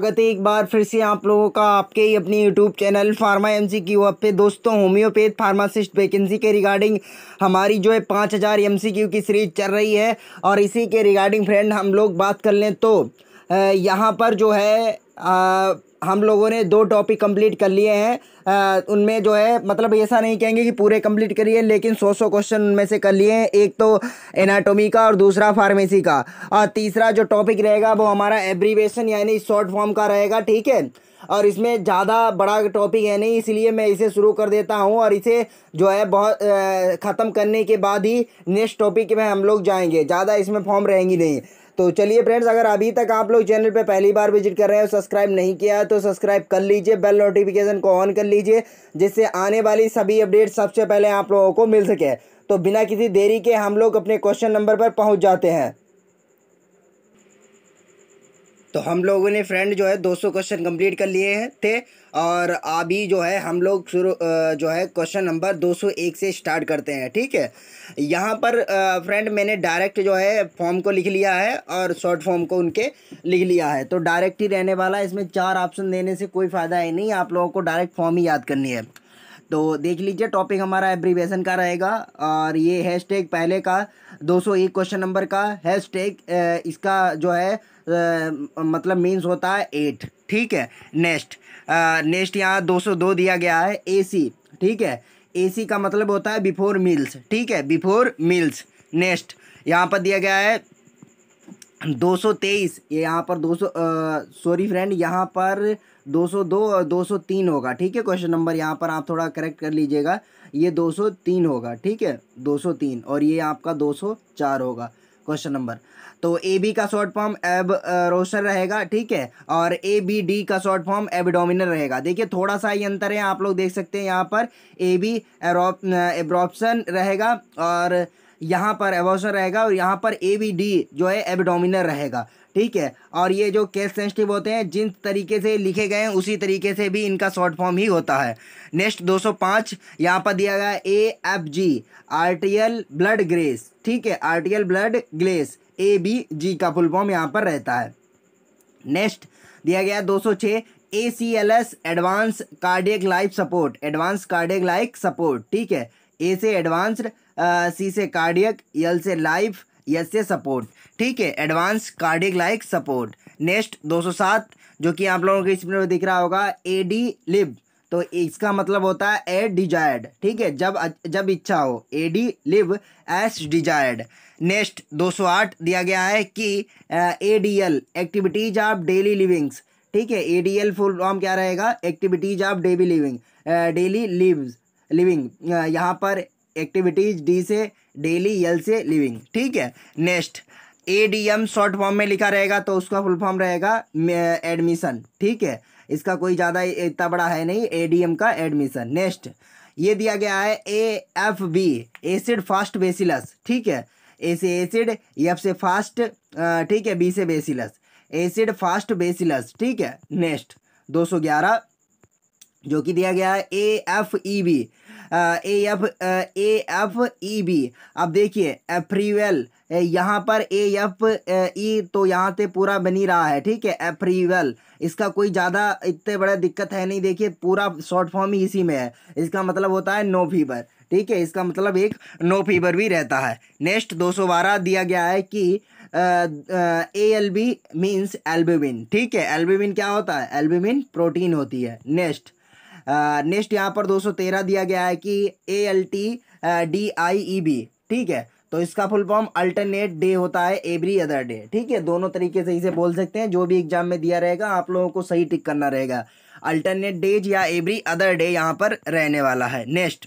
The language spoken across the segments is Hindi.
स्वागत है एक बार फिर से आप लोगों का आपके ही अपने YouTube channel pharma M C Q पे दोस्तों होम्योपैथ फार्मासिस्ट वैकेंसी के रिगार्डिंग हमारी जो है पाँच हज़ार एम सी क्यू की सीरीज चल रही है और इसी के रिगार्डिंग फ्रेंड हम लोग बात कर लें तो यहाँ पर जो है आ, हम लोगों ने दो टॉपिक कंप्लीट कर लिए हैं उनमें जो है मतलब ऐसा नहीं कहेंगे कि पूरे कंप्लीट करिए लेकिन सौ सौ क्वेश्चन उनमें से कर लिए हैं एक तो एनाटोमी का और दूसरा फार्मेसी का और तीसरा जो टॉपिक रहेगा वो हमारा एब्रीवेशन यानी शॉर्ट फॉर्म का रहेगा ठीक है और इसमें ज़्यादा बड़ा टॉपिक है नहीं इसलिए मैं इसे शुरू कर देता हूँ और इसे जो है बहुत ख़त्म करने के बाद ही नेक्स्ट टॉपिक में हम लोग जाएंगे ज़्यादा इसमें फॉर्म रहेंगी नहीं तो चलिए फ्रेंड्स अगर अभी तक आप लोग चैनल पर पहली बार विजिट कर रहे हैं और सब्सक्राइब नहीं किया है तो सब्सक्राइब कर लीजिए बेल नोटिफिकेशन को ऑन कर लीजिए जिससे आने वाली सभी अपडेट सबसे पहले आप लोगों को मिल सके तो बिना किसी देरी के हम लोग अपने क्वेश्चन नंबर पर पहुँच जाते हैं तो हम लोगों ने फ्रेंड जो है 200 क्वेश्चन कंप्लीट कर लिए हैं थे और अभी जो है हम लोग शुरू जो है क्वेश्चन नंबर 201 से स्टार्ट करते हैं ठीक है यहाँ पर फ्रेंड मैंने डायरेक्ट जो है फॉर्म को लिख लिया है और शॉर्ट फॉर्म को उनके लिख लिया है तो डायरेक्ट ही रहने वाला है इसमें चार ऑप्शन देने से कोई फ़ायदा ही नहीं आप लोगों को डायरेक्ट फॉर्म ही याद करनी है तो देख लीजिए टॉपिक हमारा एब्रीवेशन का रहेगा और ये हैश पहले का 201 क्वेश्चन नंबर का हैश इसका जो है मतलब मीन्स होता है एट ठीक है नेक्स्ट नेक्स्ट यहाँ 202 दिया गया है एसी ठीक है एसी का मतलब होता है बिफोर मील्स ठीक है बिफोर मील्स नेक्स्ट यहाँ पर दिया गया है 223 ये यहाँ पर 200 सॉरी फ्रेंड यहाँ पर 202 और 203 होगा ठीक है क्वेश्चन नंबर यहाँ पर आप थोड़ा करेक्ट कर लीजिएगा ये 203 होगा ठीक है 203 और ये आपका 204 होगा क्वेश्चन नंबर तो ए बी का शॉर्ट फॉर्म एब रोशर रहेगा ठीक है और ए बी डी का शॉर्ट फॉर्म एबडोमिनल रहेगा देखिए थोड़ा सा ही अंतर है आप लोग देख सकते हैं यहाँ पर ए बी एब्रॉप्सन रहेगा और यहाँ पर एबॉर्शन रहेगा और यहाँ पर ए बी डी जो है एबडोमिनल रहेगा ठीक है और ये जो केस सेंसिटिव होते हैं जिन तरीके से लिखे गए हैं उसी तरीके से भी इनका शॉर्ट फॉर्म ही होता है नेक्स्ट 205 यहाँ पर दिया गया A F G arterial blood gas ठीक है arterial blood gas A B G का फुल फॉर्म यहाँ पर रहता है नेक्स्ट दिया गया 206 A C L S advance cardiac life support advance cardiac life support ठीक है ए से एडवांस्ड सी से कार्डियक एल से लाइफ यसे सपोर्ट ठीक है advance cardiac like support next 207 जो कि आप लोगों के स्क्रीन पर दिख रहा होगा ए डी लिब तो इसका मतलब होता है ए डिजायर्ड ठीक है जब जब इच्छा हो A D lib as desired next 208 दिया गया है कि A D L activities of daily livings ठीक है A D L full form क्या रहेगा activities of daily living daily live living यहाँ पर एक्टिविटीज डी से डेली यल से लिविंग ठीक है next A D M short form में लिखा रहेगा तो उसका फुल फॉर्म रहेगा एडमिशन ठीक है इसका कोई ज़्यादा इतना बड़ा है नहीं ए डी एम का एडमिशन नेक्स्ट ये दिया गया है A F B acid fast bacillus ठीक है ए से एसिड एफ से फास्ट ठीक है बी से बेसिलस एसिड फास्ट बेसिलस ठीक है नेक्स्ट दो सौ ग्यारह जो कि दिया गया है A F E B A F A F E B अब देखिए अप्रीवेल यहाँ पर ए एफ ई तो यहाँ से पूरा बनी रहा है ठीक है अप्रीवेल इसका कोई ज़्यादा इतने बड़ा दिक्कत है नहीं देखिए पूरा शॉर्ट फॉर्म ही इसी में है इसका मतलब होता है नो फीवर ठीक है इसका मतलब एक नो फीवर भी रहता है नेक्स्ट बारह दिया गया है कि A L B means albumin ठीक है एल्बुमिन क्या होता है एल्बुमिन प्रोटीन होती है नेक्स्ट नेक्स्ट यहाँ पर 213 दिया गया है कि A L T D I E B ठीक है तो इसका फुल फॉर्म अल्टरनेट डे होता है एवरी अदर डे ठीक है दोनों तरीके से इसे बोल सकते हैं जो भी एग्जाम में दिया रहेगा आप लोगों को सही टिक करना रहेगा अल्टरनेट डेज या एवरी अदर डे यहाँ पर रहने वाला है नेक्स्ट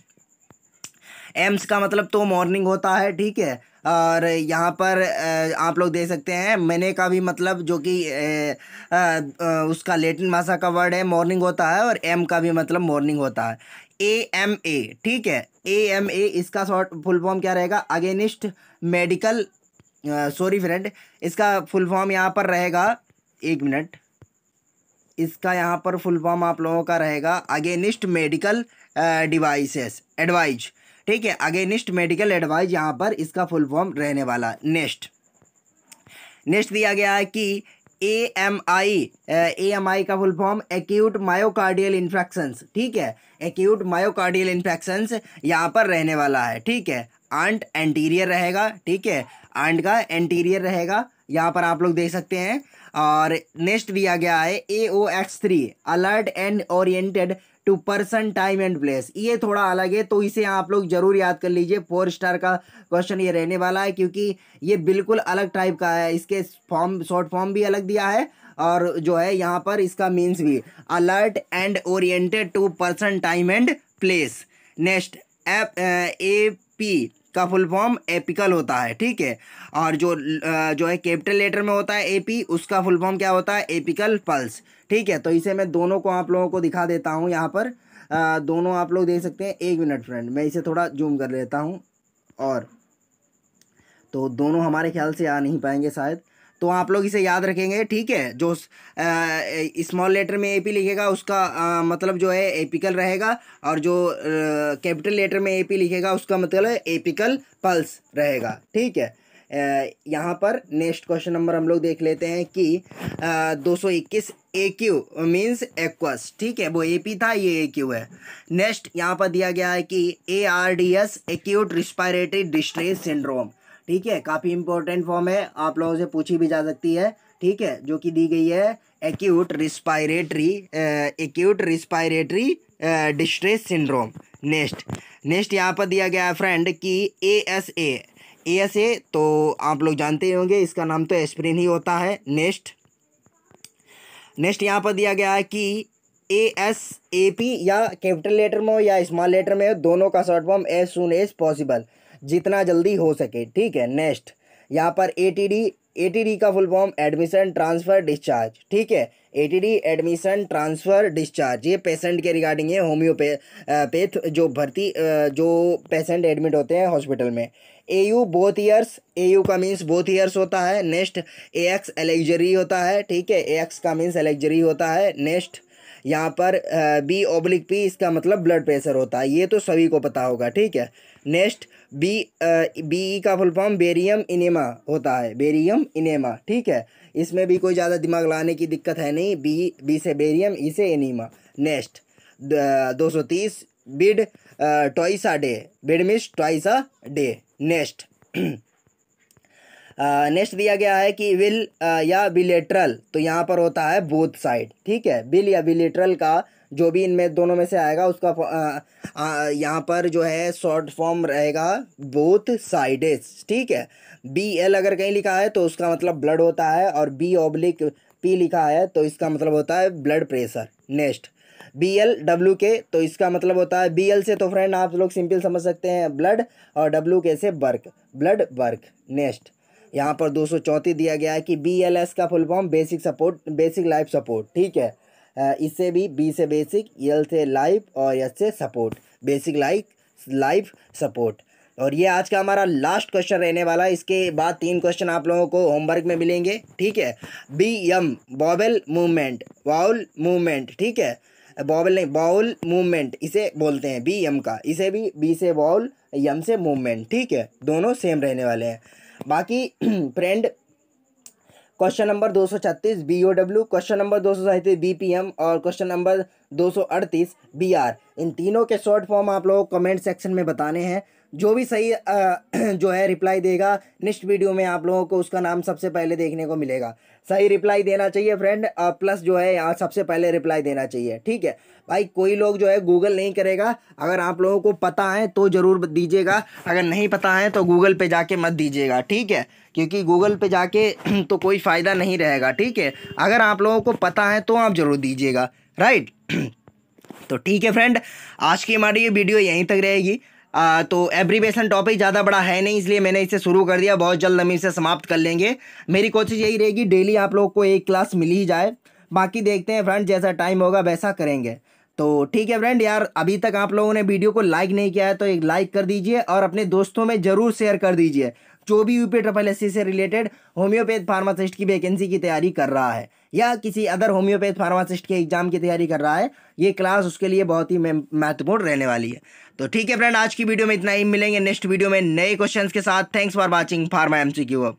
एम्स का मतलब तो मॉर्निंग होता है ठीक है और यहाँ पर आप लोग देख सकते हैं मैंने का भी मतलब जो कि उसका लेटिन भाषा का वर्ड है मॉर्निंग होता है और एम का भी मतलब मॉर्निंग होता है ए एम ए ठीक है ए एम ए इसका शॉर्ट फुल फॉर्म क्या रहेगा अगेनिस्ट मेडिकल सॉरी फ्रेंड इसका फुल फॉर्म यहाँ पर रहेगा एक मिनट इसका यहाँ पर फुल फॉर्म आप लोगों का रहेगा अगेनिस्ट मेडिकल डिवाइसेस एडवाइज ठीक है अगेनिस्ट मेडिकल एडवाइज यहाँ पर इसका फुल फॉर्म रहने वाला नेक्स्ट नेक्स्ट दिया गया है कि ए M I A M I का full form acute myocardial infections ठीक है एक्यूट मायोकार्डियल इन्फेक्शंस यहाँ पर रहने वाला है ठीक है आंट एंटीरियर रहेगा ठीक है आंट का एंटीरियर रहेगा यहाँ पर आप लोग देख सकते हैं और नेक्स्ट दिया गया है A O X three alert and oriented to person time and place ये थोड़ा अलग है तो इसे आप लोग जरूर याद कर लीजिए फोर स्टार का क्वेश्चन ये रहने वाला है क्योंकि ये बिल्कुल अलग टाइप का है इसके फॉर्म शॉर्ट फॉर्म भी अलग दिया है और जो है यहाँ पर इसका मीन्स भी alert and oriented to person time and place next एप ए पी का फुल फॉर्म एपिकल होता है ठीक है और जो जो है कैपिटल लेटर में होता है एपी उसका फुल फॉर्म क्या होता है एपिकल पल्स ठीक है तो इसे मैं दोनों को आप लोगों को दिखा देता हूँ यहाँ पर आ, दोनों आप लोग देख सकते हैं एक मिनट फ्रेंड मैं इसे थोड़ा जूम कर लेता हूँ और तो दोनों हमारे ख्याल से आ नहीं पाएंगे शायद तो आप लोग इसे याद रखेंगे ठीक है जो स्मॉल लेटर में ए पी लिखेगा उसका आ, मतलब जो है एपिकल रहेगा और जो कैपिटल लेटर में ए पी लिखेगा उसका मतलब एपिकल पल्स रहेगा ठीक है यहाँ पर नेक्स्ट क्वेश्चन नंबर हम लोग देख लेते हैं कि दो सौ इक्कीस ए क्यू मीन्स एक्वस ठीक है वो ए पी था ये ए क्यू है नेक्स्ट यहाँ पर दिया गया है कि A R D S acute respiratory distress syndrome ठीक है काफ़ी इंपॉर्टेंट फॉर्म है आप लोगों से पूछी भी जा सकती है ठीक है जो कि दी गई है acute respiratory acute respiratory distress syndrome next next यहाँ पर दिया गया है फ्रेंड कि ए एस ए एस ए तो आप लोग जानते ही होंगे इसका नाम तो एस्प्रिन ही होता है नेक्स्ट नेक्स्ट यहाँ पर दिया गया है कि ए एस ए पी या कैपिटल लेटर में हो या स्मॉल लेटर में हो दोनों का short form as soon as possible जितना जल्दी हो सके ठीक है नेक्स्ट यहाँ पर A T D A T D का full form admission transfer discharge ठीक है A T D admission transfer discharge ये पेशेंट के रिगार्डिंग है होम्योपे पेथ जो भर्ती जो पेशेंट एडमिट होते हैं हॉस्पिटल में A U both ears A U का मीन्स बोथ ईयर्स होता है नेक्स्ट ए एक्स एलेक्जरी होता है ठीक है ए एक्स का मीन्स एलेक्जरी होता है नेक्स्ट यहाँ पर बी ओब्लिक पी इसका मतलब ब्लड प्रेशर होता है ये तो सभी को पता होगा ठीक है next B B E e का फुल फॉर्म बेरियम इनेमा होता है बेरियम इनेमा ठीक है इसमें भी कोई ज़्यादा दिमाग लाने की दिक्कत है नहीं बी बी से बेरियम ई e से इनेमा नेक्स्ट दो सौ तीस bid twice a day bid means twice a day next next दिया गया है कि विल या बिलेट्रल तो यहाँ पर होता है बोथ साइड ठीक है बिल या बिलेट्रल का जो भी इनमें दोनों में से आएगा उसका यहाँ पर जो है शॉर्ट फॉर्म रहेगा बोथ साइडेज ठीक है बी एल अगर कहीं लिखा है तो उसका मतलब ब्लड होता है और बी ओब्लिक पी लिखा है तो इसका मतलब होता है blood pressure next B L W के तो इसका मतलब होता है बी एल से तो फ्रेंड आप लोग सिंपल समझ सकते हैं ब्लड और डब्ल्यू के से बर्क ब्लड वर्क नेक्स्ट यहाँ पर दो दिया गया है कि बी एल एस का full form basic support basic life support ठीक है इसे भी बी से बेसिक एल से लाइफ और एस से support basic like life support और ये आज का हमारा लास्ट क्वेश्चन रहने वाला है इसके बाद तीन क्वेश्चन आप लोगों को होमवर्क में मिलेंगे ठीक है B M bowel movement bowel movement ठीक है बॉबल नहीं बाउल मूवमेंट इसे बोलते हैं बी एम का इसे भी बी से बाउल यम से मूवमेंट ठीक है दोनों सेम रहने वाले हैं बाकी फ्रेंड क्वेश्चन नंबर दो सौ छत्तीस B O W question number दो सौ सैंतीस बी पी एम और क्वेश्चन नंबर दो सौ अड़तीस बी आर इन तीनों के शॉर्ट फॉर्म आप लोग कमेंट सेक्शन में बताने हैं जो भी सही जो है रिप्लाई देगा नेक्स्ट वीडियो में आप लोगों को उसका नाम सबसे पहले देखने को मिलेगा सही रिप्लाई देना चाहिए फ्रेंड प्लस जो है यहाँ सबसे पहले रिप्लाई देना चाहिए ठीक है भाई कोई लोग जो है गूगल नहीं करेगा अगर आप लोगों को पता है तो ज़रूर दीजिएगा अगर नहीं पता है तो गूगल पे जाके मत दीजिएगा ठीक है क्योंकि गूगल पे जाके तो कोई फ़ायदा नहीं रहेगा ठीक है अगर आप लोगों को पता है तो आप ज़रूर दीजिएगा राइट तो ठीक है फ्रेंड आज की हमारी ये वीडियो यहीं तक रहेगी आ, तो एब्रीवेशन टॉपिक ज़्यादा बड़ा है नहीं इसलिए मैंने इसे शुरू कर दिया बहुत जल्द हम इसे समाप्त कर लेंगे मेरी कोशिश यही रहेगी डेली आप लोग को एक क्लास मिल ही जाए बाकी देखते हैं फ्रेंड जैसा टाइम होगा वैसा करेंगे तो ठीक है फ्रेंड यार अभी तक आप लोगों ने वीडियो को लाइक नहीं किया है तो एक लाइक कर दीजिए और अपने दोस्तों में ज़रूर शेयर कर दीजिए जो भी यूपी ट्रपल एस से रिलेटेड होम्योपैथ फार्मासिस्ट की वैकेंसी की तैयारी कर रहा है या किसी अदर होम्योपैथ फार्मासिस्ट के एग्ज़ाम की तैयारी कर रहा है ये क्लास उसके लिए बहुत ही महत्वपूर्ण रहने वाली है तो ठीक है फ्रेंड आज की वीडियो में इतना ही मिलेंगे नेक्स्ट वीडियो में नए क्वेश्चंस के साथ thanks for watching pharma M C